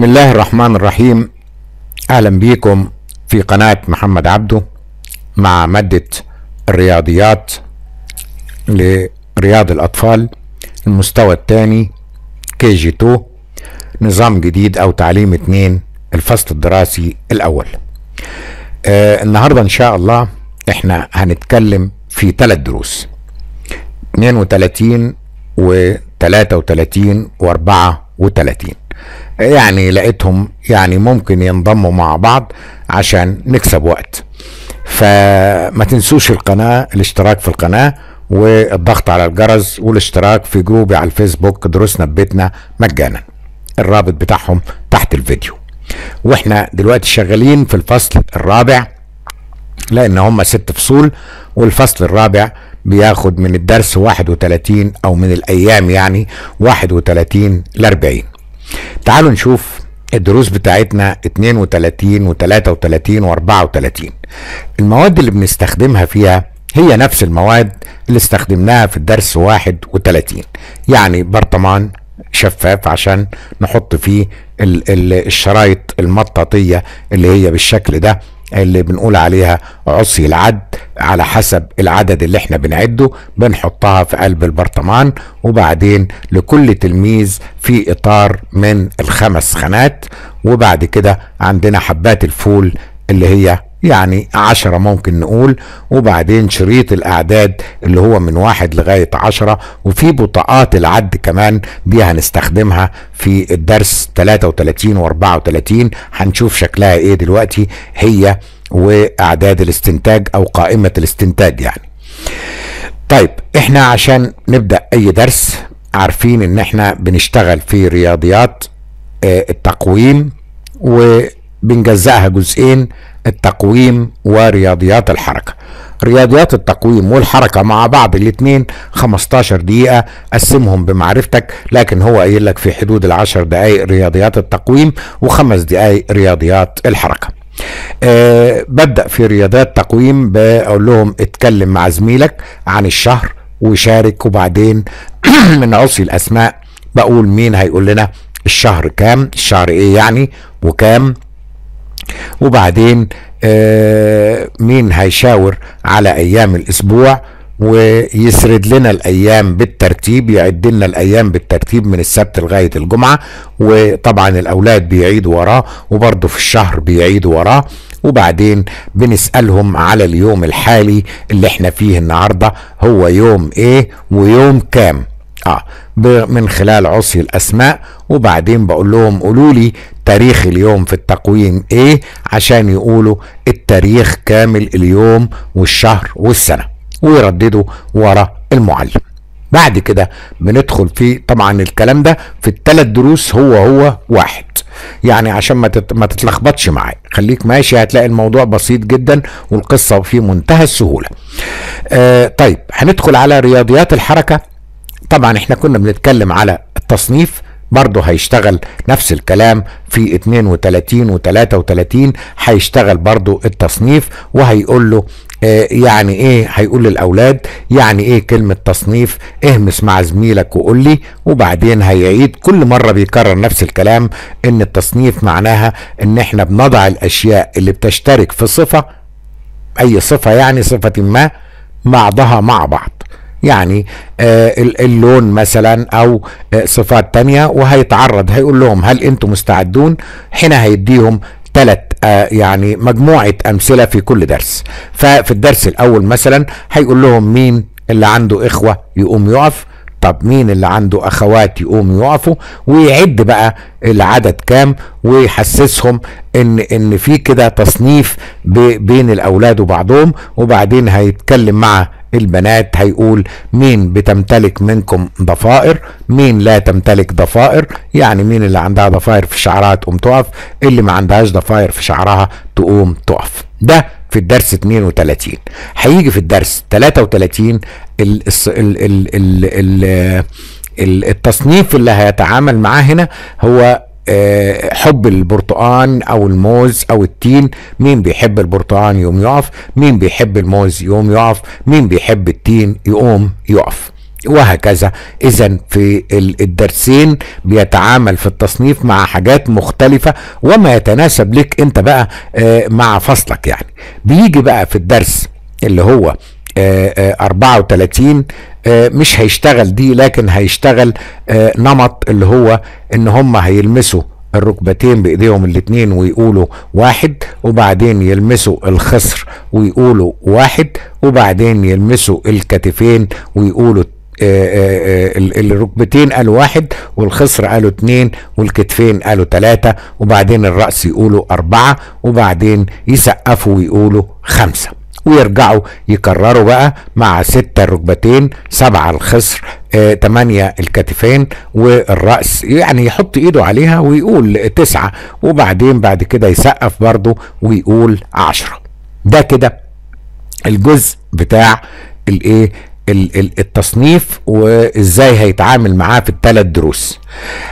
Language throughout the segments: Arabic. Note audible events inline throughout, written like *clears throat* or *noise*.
بسم الله الرحمن الرحيم اهلا بيكم في قناة محمد عبده مع مادة الرياضيات لرياض الاطفال المستوى الثاني كي جي 2 نظام جديد او تعليم اثنين الفصل الدراسي الاول آه النهاردة ان شاء الله احنا هنتكلم في ثلاث دروس 32 و 33 و 34 يعني لقيتهم يعني ممكن ينضموا مع بعض عشان نكسب وقت فما تنسوش القناة الاشتراك في القناة والضغط على الجرس والاشتراك في جروبي على الفيسبوك دروسنا ببيتنا مجانا الرابط بتاعهم تحت الفيديو واحنا دلوقتي شغالين في الفصل الرابع لان هم ست فصول والفصل الرابع بياخد من الدرس 31 او من الايام يعني 31 ل 40 تعالوا نشوف الدروس بتاعتنا 32 و33 و34 المواد اللي بنستخدمها فيها هي نفس المواد اللي استخدمناها في الدرس 31 يعني برطمان شفاف عشان نحط فيه الشرايط المطاطية اللي هي بالشكل ده اللي بنقول عليها عصي العد على حسب العدد اللي احنا بنعده بنحطها في قلب البرطمان وبعدين لكل تلميذ في اطار من الخمس خانات وبعد كده عندنا حبات الفول اللي هي يعني عشرة ممكن نقول وبعدين شريط الأعداد اللي هو من واحد لغاية عشرة وفي بطاقات العد كمان دي هنستخدمها في الدرس 33 و 34 هنشوف شكلها ايه دلوقتي هي وأعداد الاستنتاج أو قائمة الاستنتاج يعني طيب احنا عشان نبدأ أي درس عارفين ان احنا بنشتغل في رياضيات آه، التقويم و بنجزعها جزئين التقويم ورياضيات الحركة رياضيات التقويم والحركة مع بعض الاثنين 15 دقيقة قسمهم بمعرفتك لكن هو قايل لك في حدود العشر دقايق رياضيات التقويم وخمس دقايق رياضيات الحركة أه ببدأ في رياضات تقويم بقول لهم اتكلم مع زميلك عن الشهر وشارك وبعدين *clears throat* من عصي الأسماء بقول مين هيقول لنا الشهر كام الشهر ايه يعني وكام وبعدين آه، مين هيشاور على ايام الاسبوع ويسرد لنا الايام بالترتيب يعد لنا الايام بالترتيب من السبت لغايه الجمعه وطبعا الاولاد بيعيدوا وراه وبرضه في الشهر بيعيدوا وراه وبعدين بنسالهم على اليوم الحالي اللي احنا فيه النهارده هو يوم ايه ويوم كام اه من خلال عصي الاسماء وبعدين بقول لهم قولوا لي تاريخ اليوم في التقويم ايه عشان يقولوا التاريخ كامل اليوم والشهر والسنة ويرددوا ورا المعلم بعد كده بندخل في طبعا الكلام ده في الثلاث دروس هو هو واحد يعني عشان ما ما تتلخبطش معايا خليك ماشي هتلاقي الموضوع بسيط جدا والقصه في منتهى السهوله آه طيب هندخل على رياضيات الحركه طبعا احنا كنا بنتكلم على التصنيف برضه هيشتغل نفس الكلام في 32 و33 هيشتغل برضه التصنيف وهيقول له آه، يعني ايه هيقول للاولاد يعني ايه كلمه تصنيف اهمس مع زميلك وقول لي وبعدين هيعيد كل مره بيكرر نفس الكلام ان التصنيف معناها ان احنا بنضع الاشياء اللي بتشترك في صفه اي صفه يعني صفه ما بعضها مع بعض يعني آه، اللون مثلا او آه، صفات تانية وهيتعرض هيقول لهم هل انتم مستعدون حين هيديهم ثلاث آه، يعني مجموعة امثلة في كل درس ففي الدرس الاول مثلا هيقول لهم مين اللي عنده اخوة يقوم يقف طب مين اللي عنده اخوات يقوم يقفوا ويعد بقى العدد كام ويحسسهم ان ان في كده تصنيف بين الاولاد وبعضهم وبعدين هيتكلم مع البنات هيقول مين بتمتلك منكم ضفائر مين لا تمتلك ضفائر يعني مين اللي عندها ضفائر في شعرها تقوم تقف اللي ما عندهاش ضفائر في شعرها تقوم تقف ده في الدرس 32 هيجي في الدرس 33 ال ال ال ال ال التصنيف اللي هيتعامل معاه هنا هو آه، حب البرتقان او الموز او التين مين بيحب البرتقان يقوم يقف مين بيحب الموز يقوم يقف مين بيحب التين يقوم يقف وهكذا اذا في الدرسين بيتعامل في التصنيف مع حاجات مختلفة وما يتناسب لك انت بقى آه، مع فصلك يعني بيجي بقى في الدرس اللي هو 34 آه، آه، مش هيشتغل دي لكن هيشتغل آه، نمط اللي هو ان هم هيلمسوا الركبتين بايديهم الاثنين ويقولوا واحد وبعدين يلمسوا الخصر ويقولوا واحد وبعدين يلمسوا الكتفين ويقولوا آه، الركبتين قالوا واحد والخصر قالوا اتنين والكتفين قالوا تلاتة وبعدين الرأس يقولوا أربعة وبعدين يسقفوا ويقولوا خمسة ويرجعوا يكرروا بقى مع ستة الركبتين سبعة الخصر آه، تمانية الكتفين والرأس يعني يحط ايده عليها ويقول تسعة وبعدين بعد كده يسقف برضو ويقول عشرة ده كده الجزء بتاع الايه التصنيف وازاي هيتعامل معاه في الثلاث دروس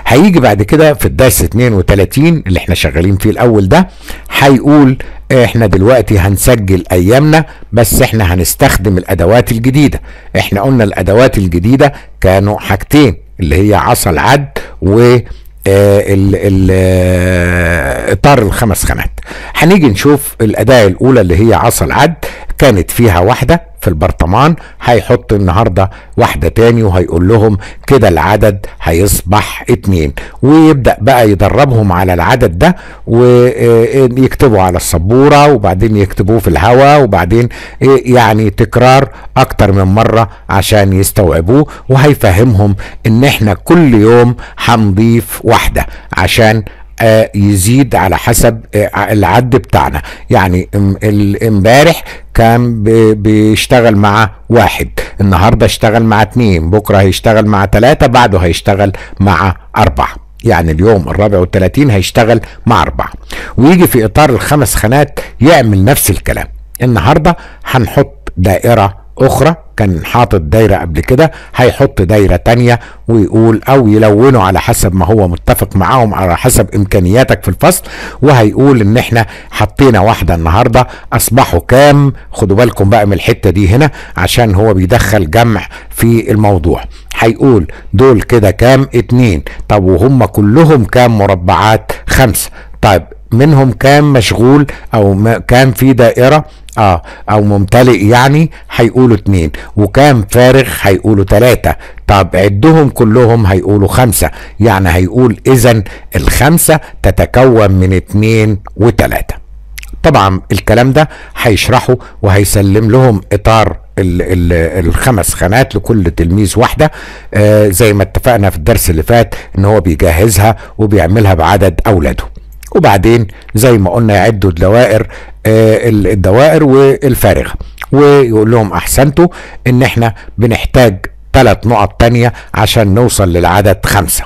هيجي بعد كده في الدرس 32 اللي احنا شغالين فيه الاول ده هيقول احنا دلوقتي هنسجل ايامنا بس احنا هنستخدم الادوات الجديده احنا قلنا الادوات الجديده كانوا حاجتين اللي هي عصا العد و آه، آه، اطار الخمس خانات هنيجي نشوف الاداه الاولى اللي هي عصا العد كانت فيها واحده في البرطمان هيحط النهارده واحده تاني وهيقول لهم كده العدد هيصبح اتنين ويبدا بقى يدربهم على العدد ده ويكتبوا على السبوره وبعدين يكتبوه في الهواء وبعدين إيه، يعني تكرار اكتر من مره عشان يستوعبوه وهيفهمهم ان احنا كل يوم هنضيف واحده عشان آه، يزيد على حسب آه، العد بتاعنا يعني امبارح كان بيشتغل مع واحد النهارده اشتغل مع اتنين بكره هيشتغل مع تلاته بعده هيشتغل مع اربعه يعني اليوم الرابع والتلاتين هيشتغل مع أربعة ويجي في إطار الخمس خانات يعمل نفس الكلام النهاردة هنحط دائرة اخرى كان حاطط دايره قبل كده هيحط دايره تانية ويقول او يلونه على حسب ما هو متفق معاهم على حسب امكانياتك في الفصل وهيقول ان احنا حطينا واحده النهارده اصبحوا كام خدوا بالكم بقى من الحته دي هنا عشان هو بيدخل جمع في الموضوع هيقول دول كده كام اتنين طب وهم كلهم كام مربعات خمسه طيب منهم كام مشغول او كام في دائره اه او ممتلئ يعني هيقولوا اتنين وكام فارغ هيقولوا تلاتة طب عدهم كلهم هيقولوا خمسة يعني هيقول اذا الخمسة تتكون من اتنين وتلاتة طبعا الكلام ده هيشرحه وهيسلم لهم اطار الـ الـ الخمس خانات لكل تلميذ واحده آه زي ما اتفقنا في الدرس اللي فات ان هو بيجهزها وبيعملها بعدد اولاده وبعدين زي ما قلنا يعدوا الدوائر آه، الدوائر والفارغه ويقول لهم احسنتوا ان احنا بنحتاج ثلاث نقط تانية عشان نوصل للعدد خمسة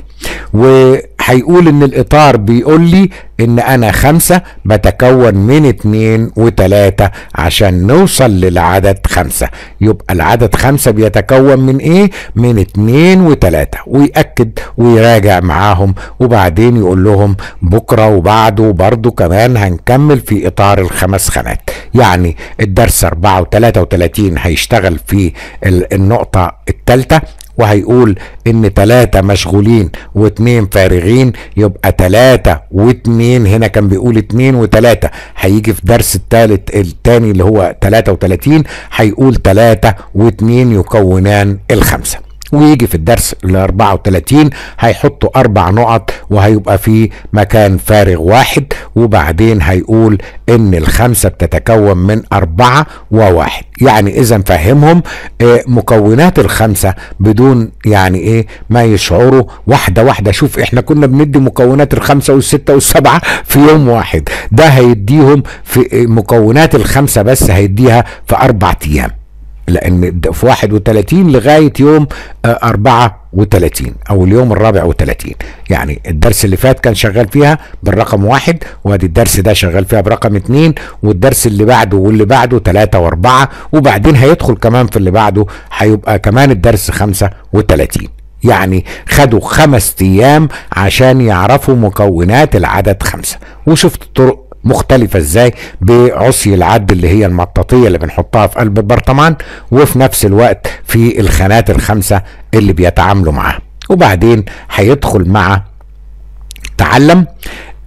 و هيقول ان الاطار بيقول لي ان انا خمسة بتكون من اتنين وتلاتة عشان نوصل للعدد خمسة يبقى العدد خمسة بيتكون من ايه من اتنين وتلاتة ويأكد ويراجع معاهم وبعدين يقول لهم بكرة وبعده برضه كمان هنكمل في اطار الخمس خانات يعني الدرس اربعة وتلاتة وتلاتين هيشتغل في النقطة التالتة وهيقول ان تلاتة مشغولين واتنين فارغين يبقى تلاتة واتنين هنا كان بيقول اتنين وتلاتة هيجي في درس التالت التاني اللي هو تلاتة وتلاتين هيقول تلاتة واتنين يكونان الخمسة ويجي في الدرس ال 34 هيحطوا اربع نقط وهيبقى في مكان فارغ واحد وبعدين هيقول ان الخمسه بتتكون من اربعه وواحد يعني اذا فهمهم آه، مكونات الخمسه بدون يعني ايه ما يشعروا واحده واحده شوف احنا كنا بندي مكونات الخمسه والسته والسبعه في يوم واحد ده هيديهم في آه، مكونات الخمسه بس هيديها في اربع ايام لان في 31 لغايه يوم 34 آه، او اليوم الرابع 34 يعني الدرس اللي فات كان شغال فيها بالرقم واحد وادي الدرس ده شغال فيها برقم اثنين والدرس اللي بعده واللي بعده ثلاثة واربعة وبعدين هيدخل كمان في اللي بعده هيبقى كمان الدرس 35 يعني خدوا خمس ايام عشان يعرفوا مكونات العدد خمسة وشفت الطرق مختلفة ازاي بعصي العد اللي هي المطاطية اللي بنحطها في قلب البرطمان وفي نفس الوقت في الخانات الخمسة اللي بيتعاملوا معاها وبعدين هيدخل مع تعلم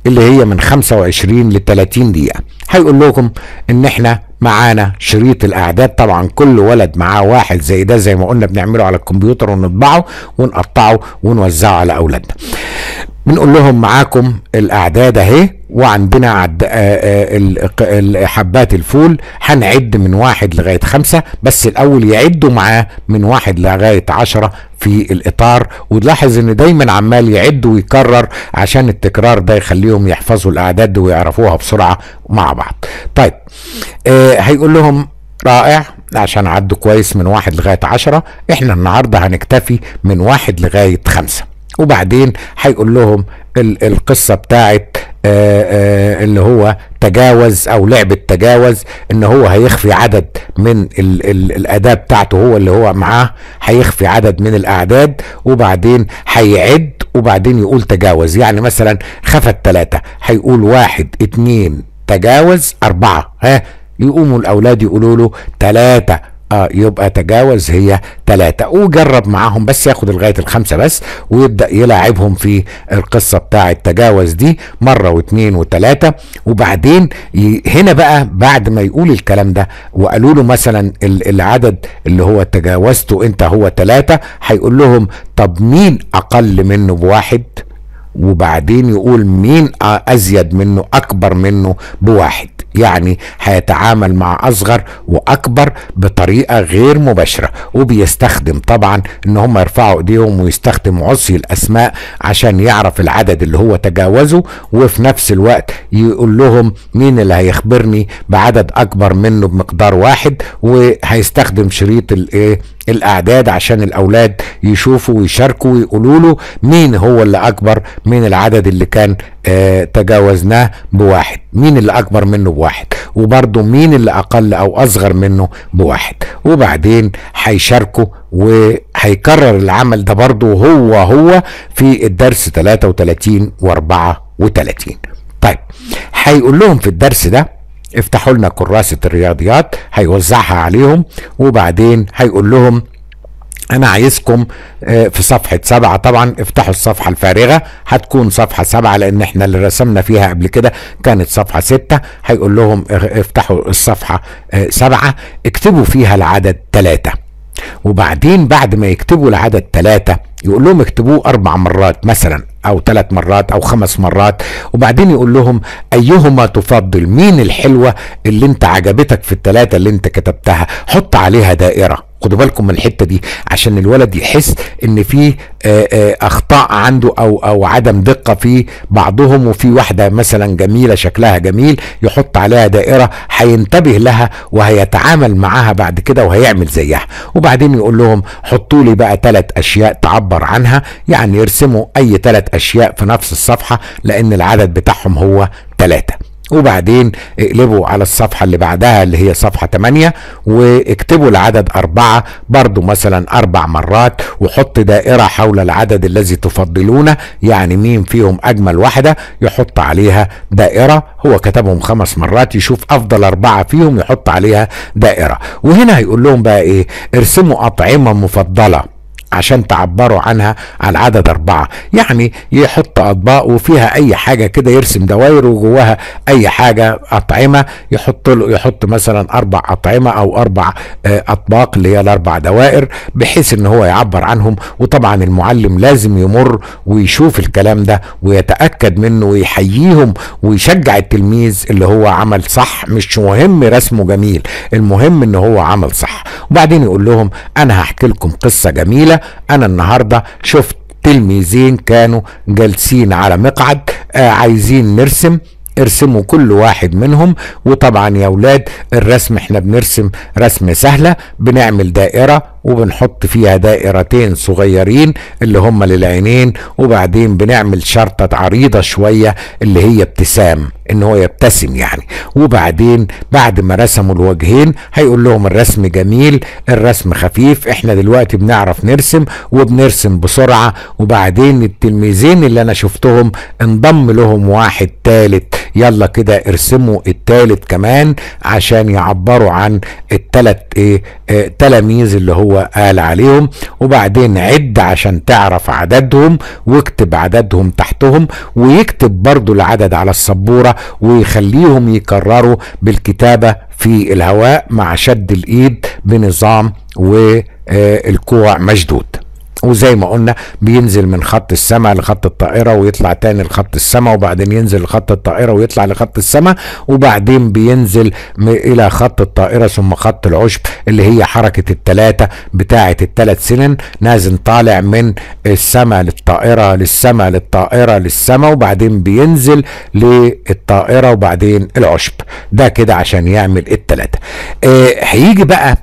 اللي هي من 25 ل 30 دقيقة هيقول لكم ان احنا معانا شريط الاعداد طبعا كل ولد معاه واحد زي ده زي ما قلنا بنعمله على الكمبيوتر ونطبعه ونقطعه ونوزعه على اولادنا بنقول لهم معاكم الاعداد اهي وعندنا عد... آه، آه، حبات الفول هنعد من واحد لغايه خمسه بس الاول يعدوا معاه من واحد لغايه عشره في الاطار وتلاحظ ان دايما عمال يعد ويكرر عشان التكرار ده يخليهم يحفظوا الاعداد ويعرفوها بسرعه مع بعض. طيب آه هيقول لهم رائع عشان عدوا كويس من واحد لغايه عشره احنا النهارده هنكتفي من واحد لغايه خمسه. وبعدين هيقول لهم القصه بتاعت آه، آه، اللي هو تجاوز او لعبه تجاوز ان هو هيخفي عدد من ال الاداه بتاعته هو اللي هو معاه هيخفي عدد من الاعداد وبعدين هيعد وبعدين يقول تجاوز يعني مثلا خفى الثلاثه هيقول واحد اتنين تجاوز اربعه ها يقوموا الاولاد يقولوا له ثلاثه اه يبقى تجاوز هي ثلاثة وجرب معاهم بس ياخد لغاية الخمسة بس ويبدأ يلاعبهم في القصة بتاعة تجاوز دي مرة واثنين وثلاثة وبعدين ي... هنا بقى بعد ما يقول الكلام ده وقالوا له مثلا العدد اللي هو تجاوزته انت هو ثلاثة هيقول لهم طب مين أقل منه بواحد؟ وبعدين يقول مين ازيد منه اكبر منه بواحد يعني هيتعامل مع اصغر واكبر بطريقه غير مباشره وبيستخدم طبعا ان هم يرفعوا ايديهم ويستخدم عصي الاسماء عشان يعرف العدد اللي هو تجاوزه وفي نفس الوقت يقول لهم مين اللي هيخبرني بعدد اكبر منه بمقدار واحد وهيستخدم شريط الايه الاعداد عشان الاولاد يشوفوا ويشاركوا ويقولوا له مين هو اللي اكبر من العدد اللي كان آه، تجاوزناه بواحد مين اللي اكبر منه بواحد وبرضه مين اللي اقل او اصغر منه بواحد وبعدين هيشاركوا وهيكرر العمل ده برضه هو هو في الدرس 33 و34 طيب هيقول لهم في الدرس ده افتحوا لنا كراسه الرياضيات هيوزعها عليهم وبعدين هيقول لهم انا عايزكم آه، في صفحة سبعة طبعا افتحوا الصفحة الفارغة هتكون صفحة سبعة لان احنا اللي رسمنا فيها قبل كده كانت صفحة ستة هيقول لهم آه، افتحوا الصفحة آه، سبعة اكتبوا فيها العدد ثلاثة وبعدين بعد ما يكتبوا العدد ثلاثة يقول لهم اكتبوه اربع مرات مثلا او ثلاث مرات او خمس مرات وبعدين يقول لهم ايهما تفضل مين الحلوه اللي انت عجبتك في الثلاثه اللي انت كتبتها حط عليها دائره خدوا بالكم من الحته دي عشان الولد يحس ان في آه، آه، اخطاء عنده او او عدم دقه في بعضهم وفي واحده مثلا جميله شكلها جميل يحط عليها دائره هينتبه لها وهيتعامل معاها بعد كده وهيعمل زيها وبعدين يقول لهم حطوا لي بقى ثلاث اشياء تعبر عنها يعني يرسموا اي ثلاث الاشياء في نفس الصفحه لان العدد بتاعهم هو تلاتة وبعدين اقلبوا على الصفحة اللي بعدها اللي هي صفحة 8 واكتبوا العدد أربعة برضو مثلا أربع مرات وحط دائرة حول العدد الذي تفضلونه يعني مين فيهم أجمل واحدة يحط عليها دائرة هو كتبهم خمس مرات يشوف أفضل أربعة فيهم يحط عليها دائرة وهنا هيقول لهم بقى إيه ارسموا أطعمة مفضلة عشان تعبروا عنها عن عدد أربعة يعني يحط أطباق وفيها أي حاجة كده يرسم دوائر وجواها أي حاجة أطعمة يحط له يحط مثلا أربع أطعمة أو أربع آه، أطباق اللي هي الأربع دوائر بحيث إن هو يعبر عنهم وطبعا المعلم لازم يمر ويشوف الكلام ده ويتأكد منه ويحييهم ويشجع التلميذ اللي هو عمل صح مش مهم رسمه جميل المهم إن هو عمل صح وبعدين يقول لهم أنا هحكي لكم قصة جميلة انا النهارده شفت تلميذين كانوا جالسين على مقعد آه عايزين نرسم ارسموا كل واحد منهم وطبعا يا اولاد الرسم احنا بنرسم رسمه سهله بنعمل دائره وبنحط فيها دائرتين صغيرين اللي هم للعينين وبعدين بنعمل شرطة عريضة شوية اللي هي ابتسام ان هو يبتسم يعني وبعدين بعد ما رسموا الوجهين هيقول لهم الرسم جميل الرسم خفيف احنا دلوقتي بنعرف نرسم وبنرسم بسرعة وبعدين التلميذين اللي انا شفتهم انضم لهم واحد تالت يلا كده ارسموا التالت كمان عشان يعبروا عن التلت ايه, اه تلاميذ اللي هو قال عليهم وبعدين عد عشان تعرف عددهم واكتب عددهم تحتهم ويكتب برضو العدد على السبورة ويخليهم يكرروا بالكتابة في الهواء مع شد الايد بنظام والكوع آه، مشدود وزي ما قلنا بينزل من خط السماء لخط الطائرة ويطلع تاني لخط السماء وبعدين ينزل لخط الطائرة ويطلع لخط السماء وبعدين بينزل إلى خط الطائرة ثم خط العشب اللي هي حركة التلاتة بتاعة التلات سنن نازل طالع من السماء للطائرة للسماء للطائرة للسماء وبعدين بينزل للطائرة وبعدين العشب ده كده عشان يعمل التلاتة آه، هيجي اه بقى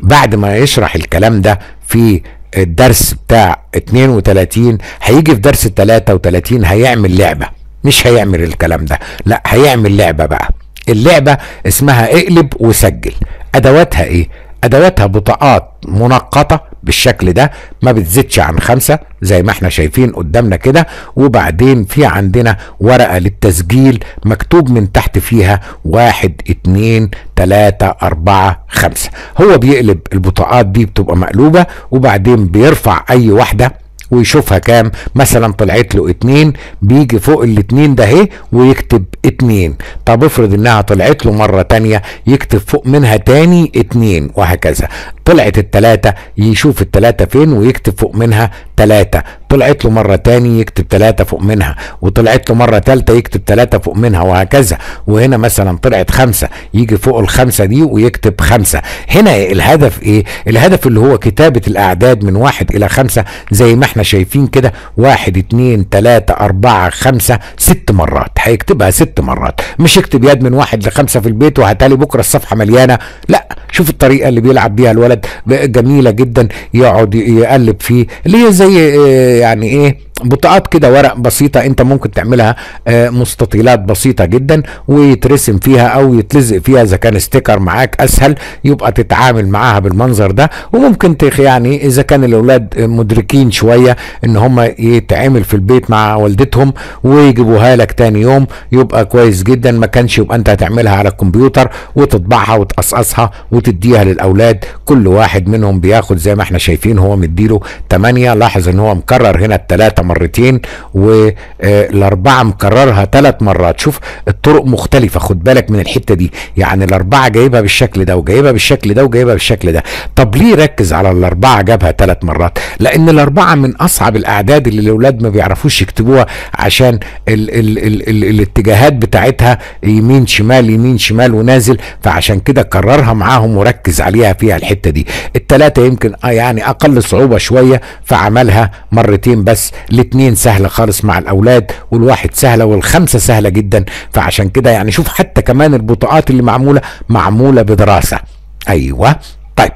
بعد ما يشرح الكلام ده في الدرس بتاع 32 هيجي في درس 33 هيعمل لعبه مش هيعمل الكلام ده لا هيعمل لعبه بقى اللعبه اسمها اقلب وسجل ادواتها ايه ادواتها بطاقات منقطه بالشكل ده ما بتزيدش عن خمسة زي ما احنا شايفين قدامنا كده وبعدين في عندنا ورقة للتسجيل مكتوب من تحت فيها واحد اتنين تلاتة أربعة خمسة هو بيقلب البطاقات دي بتبقى مقلوبة وبعدين بيرفع أي واحدة ويشوفها كام مثلا طلعت له اتنين بيجي فوق الاتنين ده اهي ويكتب اتنين طب افرض انها طلعت له مرة تانية يكتب فوق منها تاني اتنين وهكذا طلعت التلاتة يشوف التلاتة فين ويكتب فوق منها تلاتة طلعت له مرة تاني يكتب تلاتة فوق منها وطلعت له مرة تالتة يكتب تلاتة فوق منها وهكذا وهنا مثلا طلعت خمسة يجي فوق الخمسة دي ويكتب خمسة هنا الهدف ايه الهدف اللي هو كتابة الاعداد من واحد الى خمسة زي ما احنا احنا شايفين كده واحد اتنين تلاتة اربعة خمسة ست مرات هيكتبها ست مرات مش اكتب يد من واحد لخمسة في البيت وهتالي بكرة الصفحة مليانة لا شوف الطريقة اللي بيلعب بيها الولد جميلة جدا يقعد يقلب فيه اللي هي زي آه، يعني ايه بطاقات كده ورق بسيطة انت ممكن تعملها آه، مستطيلات بسيطة جدا ويترسم فيها او يتلزق فيها اذا كان ستيكر معاك اسهل يبقى تتعامل معاها بالمنظر ده وممكن تخ يعني اذا كان الاولاد مدركين شوية ان هم يتعامل في البيت مع والدتهم ويجيبوها لك تاني يوم يبقى كويس جدا ما كانش يبقى انت هتعملها على الكمبيوتر وتطبعها وتقصقصها وتديها للاولاد كل واحد منهم بياخد زي ما احنا شايفين هو مديله 8 لاحظ ان هو مكرر هنا الثلاثة مرتين والاربعه مكررها ثلاث مرات شوف الطرق مختلفه خد بالك من الحته دي يعني الاربعه جايبها بالشكل ده وجايبها بالشكل ده وجايبها بالشكل ده طب ليه ركز على الاربعه جابها ثلاث مرات لان الاربعه من اصعب الاعداد اللي الاولاد ما بيعرفوش يكتبوها عشان ال ال ال ال الاتجاهات بتاعتها يمين شمال يمين شمال ونازل فعشان كده كررها معاهم وركز عليها فيها الحته دي الثلاثه يمكن آه، يعني اقل صعوبه شويه فعملها مرتين بس الاثنين سهله خالص مع الاولاد والواحد سهله والخمسه سهله جدا فعشان كده يعني شوف حتى كمان البطاقات اللي معموله معموله بدراسه ايوه طيب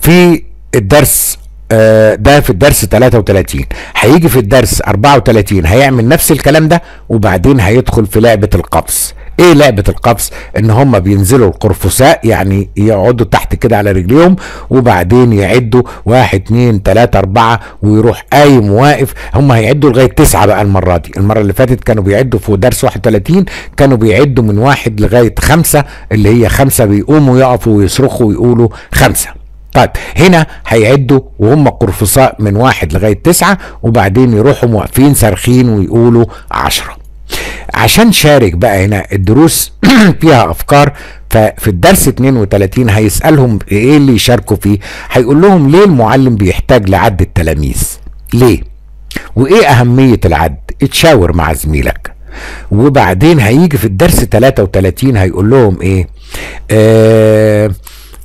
في الدرس آه، ده في الدرس 33 هيجي في الدرس 34 هيعمل نفس الكلام ده وبعدين هيدخل في لعبه القفز ايه لعبه القفص ان هم بينزلوا القرفساء يعني يقعدوا تحت كده على رجليهم وبعدين يعدوا واحد اتنين تلاته اربعه ويروح قايم واقف هم هيعدوا لغايه تسعه بقى المره دي المره اللي فاتت كانوا بيعدوا في درس 31 كانوا بيعدوا من واحد لغايه خمسه اللي هي خمسه بيقوموا يقفوا ويصرخوا ويقولوا خمسه طيب هنا هيعدوا وهم قرفصاء من واحد لغايه تسعه وبعدين يروحوا واقفين صارخين ويقولوا عشره عشان شارك بقى هنا الدروس *clears throat* فيها افكار ففي الدرس 32 هيسالهم ايه اللي يشاركوا فيه هيقول لهم ليه المعلم بيحتاج لعد التلاميذ ليه وايه اهميه العد اتشاور مع زميلك وبعدين هيجي في الدرس 33 هيقول لهم ايه آه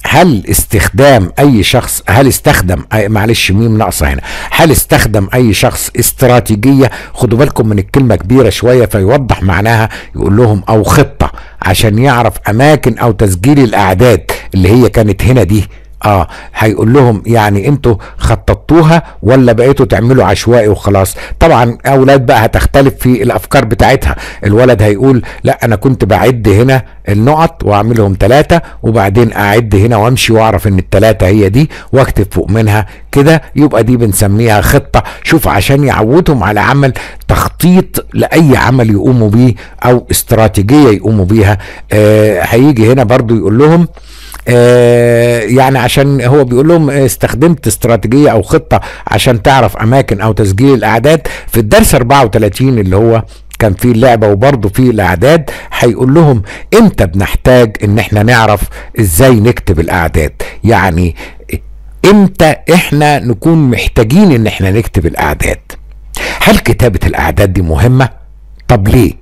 هل استخدام اي شخص هل استخدم معلش ميم ناقصه هنا هل استخدم اي شخص استراتيجيه خدوا بالكم من الكلمه كبيره شويه فيوضح معناها يقول لهم او خطه عشان يعرف اماكن او تسجيل الاعداد اللي هي كانت هنا دي اه هيقول لهم يعني انتوا خططتوها ولا بقيتوا تعملوا عشوائي وخلاص طبعا اولاد بقى هتختلف في الافكار بتاعتها الولد هيقول لا انا كنت بعد هنا النقط واعملهم ثلاثة وبعدين اعد هنا وامشي واعرف ان الثلاثة هي دي واكتب فوق منها كده يبقى دي بنسميها خطة شوف عشان يعودهم على عمل تخطيط لأي عمل يقوموا بيه أو استراتيجية يقوموا بيها آه هيجي هنا برضو يقول لهم آه، يعني عشان هو بيقول لهم استخدمت استراتيجية أو خطة عشان تعرف أماكن أو تسجيل الأعداد في الدرس 34 اللي هو كان فيه اللعبه وبرضه فيه الاعداد هيقول لهم امتى بنحتاج ان احنا نعرف ازاي نكتب الاعداد يعني امتى احنا نكون محتاجين ان احنا نكتب الاعداد هل كتابه الاعداد دي مهمه طب ليه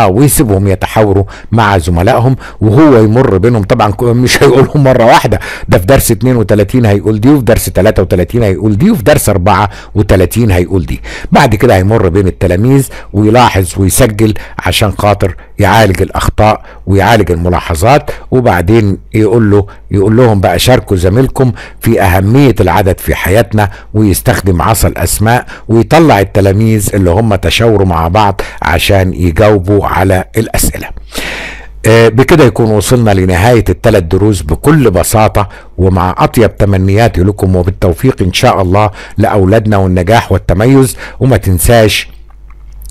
اه ويسيبهم يتحاوروا مع زملائهم وهو يمر بينهم طبعا مش هيقولهم مره واحده ده في درس 32 هيقول دي وفي درس 33 هيقول دي وفي درس 34 هيقول دي بعد كده هيمر بين التلاميذ ويلاحظ ويسجل عشان خاطر يعالج الاخطاء ويعالج الملاحظات وبعدين يقول له يقول لهم بقى شاركوا زميلكم في اهميه العدد في حياتنا ويستخدم عصا الاسماء ويطلع التلاميذ اللي هم تشاوروا مع بعض عشان يجاوبوا على الاسئله. آه، بكده يكون وصلنا لنهاية الثلاث دروس بكل بساطة ومع أطيب تمنياتي لكم وبالتوفيق إن شاء الله لأولادنا والنجاح والتميز وما تنساش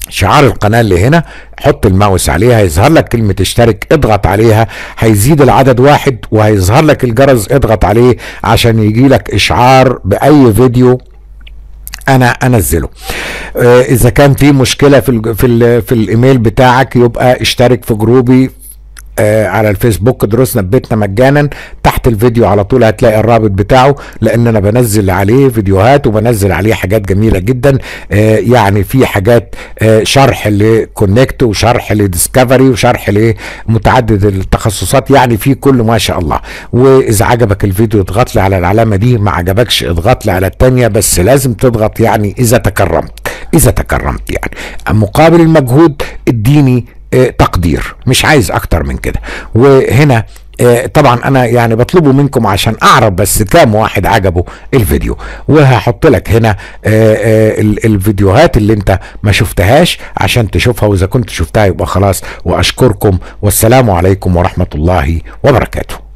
شعار القناة اللي هنا حط الماوس عليها هيظهر لك كلمة اشترك اضغط عليها هيزيد العدد واحد وهيظهر لك الجرس اضغط عليه عشان يجي لك اشعار بأي فيديو انا انزله آه، اذا كان في مشكله في الـ في الـ في الايميل بتاعك يبقى اشترك في جروبي آه على الفيسبوك دروسنا ببيتنا مجانا تحت الفيديو على طول هتلاقي الرابط بتاعه لان انا بنزل عليه فيديوهات وبنزل عليه حاجات جميله جدا آه يعني في حاجات آه شرح لكونكت وشرح لديسكفري وشرح لمتعدد التخصصات يعني في كل ما شاء الله واذا عجبك الفيديو اضغط لي على العلامه دي ما عجبكش اضغط لي على الثانيه بس لازم تضغط يعني اذا تكرمت اذا تكرمت يعني مقابل المجهود اديني آه، تقدير مش عايز اكتر من كده وهنا آه، طبعا انا يعني بطلبه منكم عشان اعرف بس كام واحد عجبه الفيديو وهحط لك هنا آه، الفيديوهات اللي انت ما شفتهاش عشان تشوفها واذا كنت شفتها يبقى خلاص واشكركم والسلام عليكم ورحمة الله وبركاته